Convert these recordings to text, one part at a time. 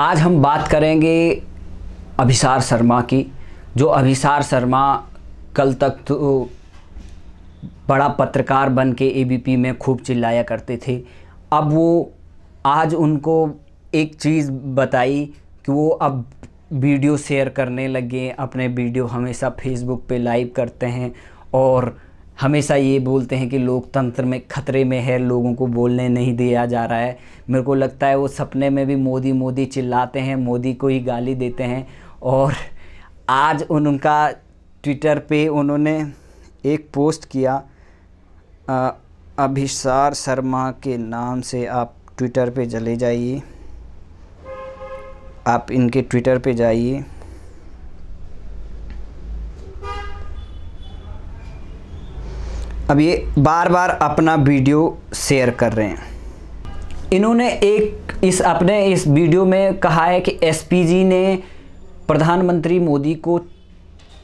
आज हम बात करेंगे अभिसार शर्मा की जो अभिसार शर्मा कल तक तो बड़ा पत्रकार बन के ए में खूब चिल्लाया करते थे अब वो आज उनको एक चीज़ बताई कि वो अब वीडियो शेयर करने लगे अपने वीडियो हमेशा फेसबुक पे लाइव करते हैं और हमेशा ये बोलते हैं कि लोकतंत्र में खतरे में है लोगों को बोलने नहीं दिया जा रहा है मेरे को लगता है वो सपने में भी मोदी मोदी चिल्लाते हैं मोदी को ही गाली देते हैं और आज उन उनका ट्विटर पे उन्होंने एक पोस्ट किया अभिसार शर्मा के नाम से आप ट्विटर पे चले जाइए आप इनके ट्विटर पे जाइए अब ये बार बार अपना वीडियो शेयर कर रहे हैं इन्होंने एक इस अपने इस वीडियो में कहा है कि एसपीजी ने प्रधानमंत्री मोदी को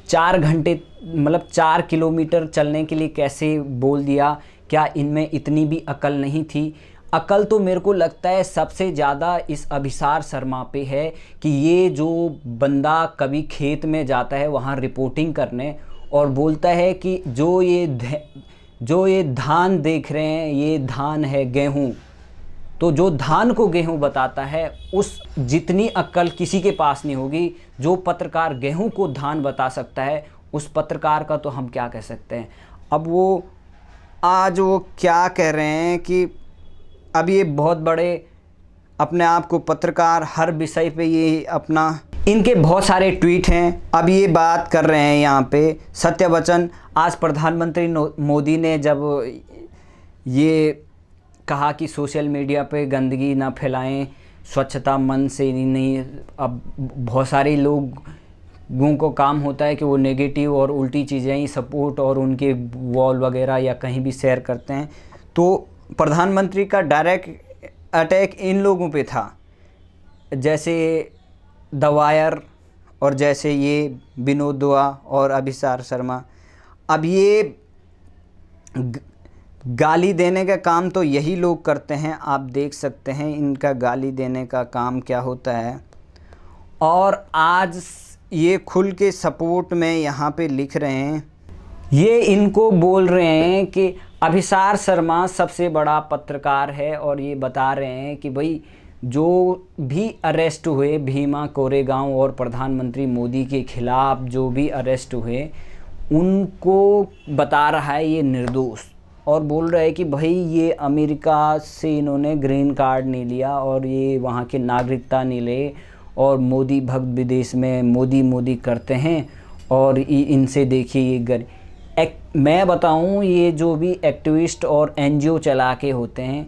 चार घंटे मतलब चार किलोमीटर चलने के लिए कैसे बोल दिया क्या इनमें इतनी भी अकल नहीं थी अकल तो मेरे को लगता है सबसे ज़्यादा इस अभिसार शर्मा पे है कि ये जो बंदा कभी खेत में जाता है वहाँ रिपोर्टिंग करने और बोलता है कि जो ये जो ये धान देख रहे हैं ये धान है गेहूँ तो जो धान को गेहूँ बताता है उस जितनी अक्ल किसी के पास नहीं होगी जो पत्रकार गेहूँ को धान बता सकता है उस पत्रकार का तो हम क्या कह सकते हैं अब वो आज वो क्या कह रहे हैं कि अब ये बहुत बड़े अपने आप को पत्रकार हर विषय पे ये अपना इनके बहुत सारे ट्वीट हैं अब ये बात कर रहे हैं यहाँ पे सत्य वचन आज प्रधानमंत्री मोदी ने जब ये कहा कि सोशल मीडिया पे गंदगी ना फैलाएं स्वच्छता मन से ही नहीं अब बहुत सारे लोगों को काम होता है कि वो नेगेटिव और उल्टी चीज़ें ही सपोर्ट और उनके वॉल वगैरह या कहीं भी शेयर करते हैं तो प्रधानमंत्री का डायरेक्ट अटैक इन लोगों पे था जैसे द वायर और जैसे ये विनोद दुआ और अभिसार शर्मा अब ये गाली देने का काम तो यही लोग करते हैं आप देख सकते हैं इनका गाली देने का काम क्या होता है और आज ये खुल के सपोर्ट में यहाँ पे लिख रहे हैं ये इनको बोल रहे हैं कि अभिसार शर्मा सबसे बड़ा पत्रकार है और ये बता रहे हैं कि भाई जो भी अरेस्ट हुए भीमा कोरेगांव और प्रधानमंत्री मोदी के खिलाफ जो भी अरेस्ट हुए उनको बता रहा है ये निर्दोष और बोल रहे है कि भाई ये अमेरिका से इन्होंने ग्रीन कार्ड नहीं लिया और ये वहाँ के नागरिकता नहीं ले और मोदी भक्त विदेश में मोदी मोदी करते हैं और इनसे देखिए ये गर एक, मैं बताऊँ ये जो भी एक्टिविस्ट और एनजीओ चला के होते हैं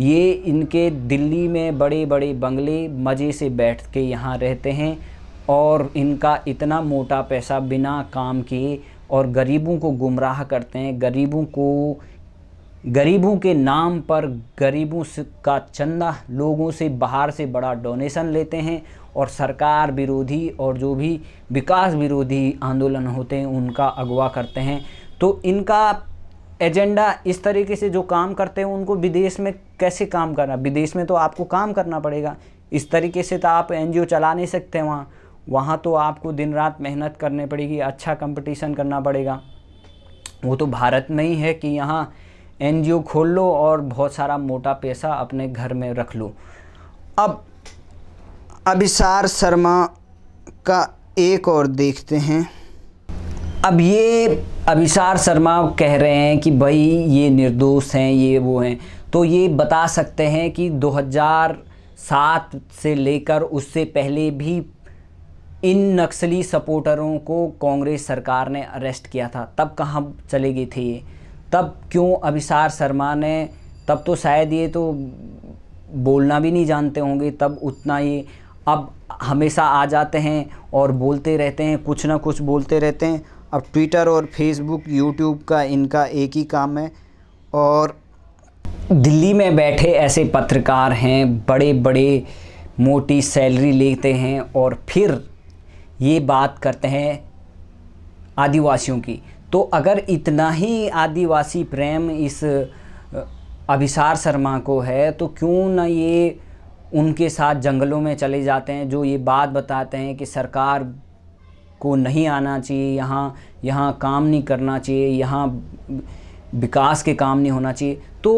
ये इनके दिल्ली में बड़े बड़े बंगले मज़े से बैठ के यहाँ रहते हैं और इनका इतना मोटा पैसा बिना काम किए और गरीबों को गुमराह करते हैं गरीबों को गरीबों के नाम पर गरीबों का चंदा लोगों से बाहर से बड़ा डोनेशन लेते हैं और सरकार विरोधी और जो भी विकास विरोधी आंदोलन होते हैं उनका अगवा करते हैं तो इनका एजेंडा इस तरीके से जो काम करते हैं उनको विदेश में कैसे काम करना विदेश में तो आपको काम करना पड़ेगा इस तरीके से तो आप एन चला नहीं सकते वहाँ वहाँ तो आपको दिन रात मेहनत करने पड़ेगी अच्छा कंपटीशन करना पड़ेगा वो तो भारत में ही है कि यहाँ एन खोल लो और बहुत सारा मोटा पैसा अपने घर में रख लो अब अभिसार शर्मा का एक और देखते हैं अब ये अभिसार शर्मा कह रहे हैं कि भाई ये निर्दोष हैं ये वो हैं तो ये बता सकते हैं कि 2007 से लेकर उससे पहले भी इन नक्सली सपोर्टरों को कांग्रेस सरकार ने अरेस्ट किया था तब कहाँ चले गए थे ये तब क्यों अभिसार शर्मा ने तब तो शायद ये तो बोलना भी नहीं जानते होंगे तब उतना ये अब हमेशा आ जाते हैं और बोलते रहते हैं कुछ ना कुछ बोलते रहते हैं अब ट्विटर और फेसबुक यूट्यूब का इनका एक ही काम है और दिल्ली में बैठे ऐसे पत्रकार हैं बड़े बड़े मोटी सैलरी लेते हैं और फिर ये बात करते हैं आदिवासियों की तो अगर इतना ही आदिवासी प्रेम इस अभिसार शर्मा को है तो क्यों ना ये उनके साथ जंगलों में चले जाते हैं जो ये बात बताते हैं कि सरकार को नहीं आना चाहिए यहाँ यहाँ काम नहीं करना चाहिए यहाँ विकास के काम नहीं होना चाहिए तो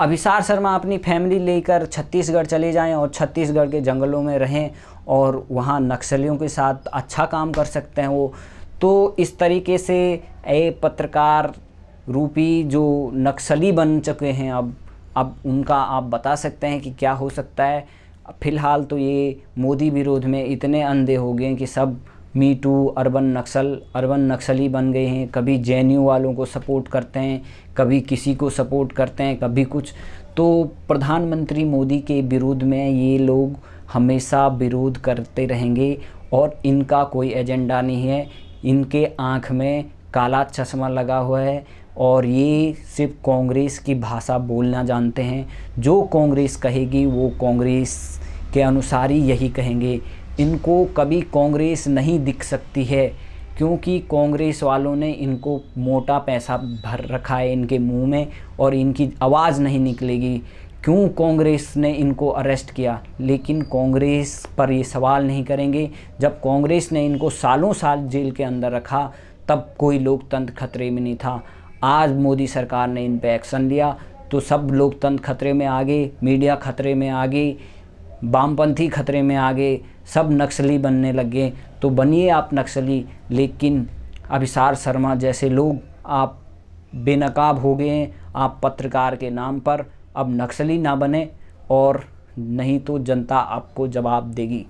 अभिसार शर्मा अपनी फैमिली लेकर छत्तीसगढ़ चले जाएं और छत्तीसगढ़ के जंगलों में रहें और वहाँ नक्सलियों के साथ अच्छा काम कर सकते हैं वो तो इस तरीके से ए पत्रकार रूपी जो नक्सली बन चुके हैं अब अब उनका आप बता सकते हैं कि क्या हो सकता है फ़िलहाल तो ये मोदी विरोध में इतने अंधे हो गए कि सब me too urban Naxal urban नक्सली बन गए हैं कभी जे वालों को सपोर्ट करते हैं कभी किसी को सपोर्ट करते हैं कभी कुछ तो प्रधानमंत्री मोदी के विरोध में ये लोग हमेशा विरोध करते रहेंगे और इनका कोई एजेंडा नहीं है इनके आँख में काला चश्मा लगा हुआ है और ये सिर्फ कांग्रेस की भाषा बोलना जानते हैं जो कांग्रेस कहेगी वो कांग्रेस के अनुसार ही यही कहेंगे इनको कभी कांग्रेस नहीं दिख सकती है क्योंकि कांग्रेस वालों ने इनको मोटा पैसा भर रखा है इनके मुंह में और इनकी आवाज़ नहीं निकलेगी क्यों कांग्रेस ने इनको अरेस्ट किया लेकिन कांग्रेस पर ये सवाल नहीं करेंगे जब कांग्रेस ने इनको सालों साल जेल के अंदर रखा तब कोई लोकतंत्र खतरे में नहीं था आज मोदी सरकार ने इन पर एक्शन लिया तो सब लोकतंत्र खतरे में आ गए मीडिया खतरे में आ गई वामपंथी खतरे में आ गए सब नक्सली बनने लग गए तो बनिए आप नक्सली लेकिन अभिसार शर्मा जैसे लोग आप बेनकाब हो गए हैं आप पत्रकार के नाम पर अब नक्सली ना बने और नहीं तो जनता आपको जवाब देगी